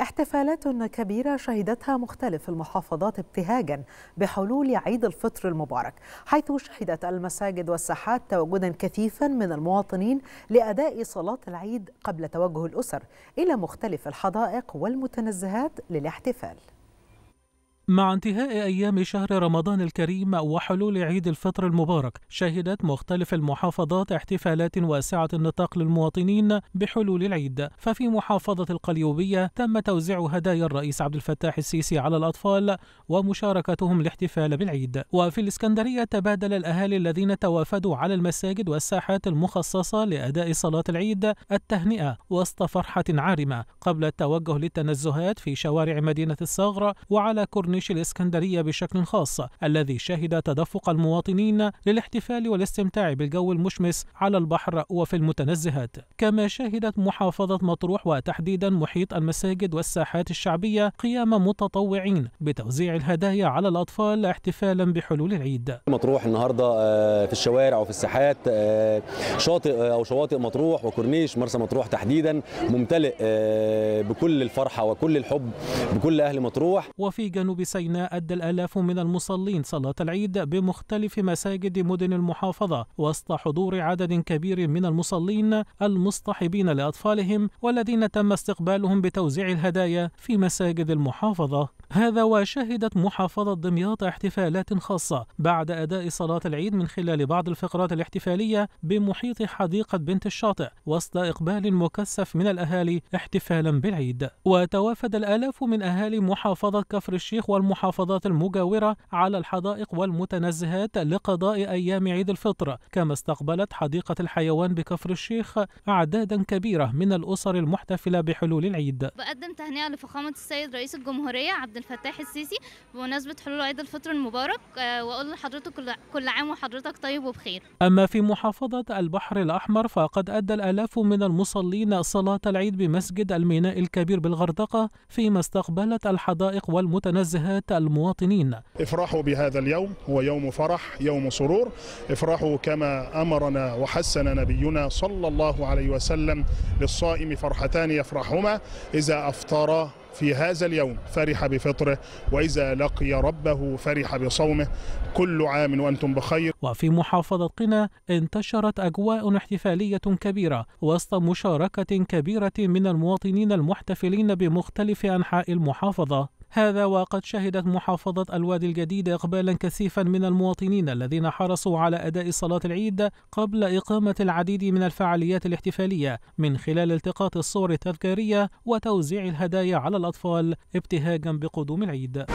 احتفالات كبيرة شهدتها مختلف المحافظات ابتهاجا بحلول عيد الفطر المبارك حيث شهدت المساجد والساحات تواجدا كثيفا من المواطنين لأداء صلاة العيد قبل توجه الأسر إلى مختلف الحدائق والمتنزهات للاحتفال مع انتهاء أيام شهر رمضان الكريم وحلول عيد الفطر المبارك شهدت مختلف المحافظات احتفالات واسعة النطاق للمواطنين بحلول العيد ففي محافظة القليوبية تم توزيع هدايا الرئيس عبد الفتاح السيسي على الأطفال ومشاركتهم الاحتفال بالعيد وفي الإسكندرية تبادل الأهالي الذين توافدوا على المساجد والساحات المخصصة لأداء صلاة العيد التهنئة وسط فرحة عارمة قبل التوجه للتنزهات في شوارع مدينة الصغر وعلى كورنيش كورنيش الإسكندرية بشكل خاص الذي شهد تدفق المواطنين للاحتفال والاستمتاع بالجو المشمس على البحر وفي المتنزهات كما شهدت محافظة مطروح وتحديدا محيط المساجد والساحات الشعبية قيام متطوعين بتوزيع الهدايا على الأطفال احتفالا بحلول العيد مطروح النهاردة آه، في الشوارع وفي الساحات آه، شاطئ آه، أو شواطئ مطروح وكورنيش مرسى مطروح تحديدا ممتلئ بكل الفرحة وكل الحب بكل أهل مطروح وفي جنوب سيناء أدى الآلاف من المصلين صلاة العيد بمختلف مساجد مدن المحافظة وسط حضور عدد كبير من المصلين المصطحبين لأطفالهم والذين تم استقبالهم بتوزيع الهدايا في مساجد المحافظة هذا وشهدت محافظة دمياط احتفالات خاصة بعد أداء صلاة العيد من خلال بعض الفقرات الاحتفالية بمحيط حديقة بنت الشاطئ وسط إقبال مكثف من الأهالي احتفالا بالعيد وتوافد الآلاف من أهالي محافظة كفر الشيخ والمحافظات المجاورة على الحدائق والمتنزهات لقضاء أيام عيد الفطر كما استقبلت حديقة الحيوان بكفر الشيخ أعدادا كبيرة من الأسر المحتفلة بحلول العيد بقدم تهنئة لفخامة السيد رئيس الجمهورية عبد الفتاح السيسي بمناسبة حلول عيد الفطر المبارك آه، وأقول لحضرتك كل عام وحضرتك طيب وبخير أما في محافظة البحر الأحمر فقد أدى الآلاف من المصلين صلاة العيد بمسجد الميناء الكبير بالغردقة فيما استقبلت الحدائق والمتنزهات مواجهة المواطنين افرحوا بهذا اليوم هو يوم فرح يوم سرور افرحوا كما أمرنا وحسن نبينا صلى الله عليه وسلم للصائم فرحتان يفرحهما إذا أفطر في هذا اليوم فرح بفطره وإذا لقي ربه فرح بصومه كل عام وأنتم بخير وفي محافظة قنا انتشرت أجواء احتفالية كبيرة وسط مشاركة كبيرة من المواطنين المحتفلين بمختلف أنحاء المحافظة هذا وقد شهدت محافظة الوادي الجديد إقبالا كثيفا من المواطنين الذين حرصوا على أداء صلاة العيد قبل إقامة العديد من الفعاليات الاحتفالية من خلال التقاط الصور التذكارية وتوزيع الهدايا على الأطفال ابتهاجا بقدوم العيد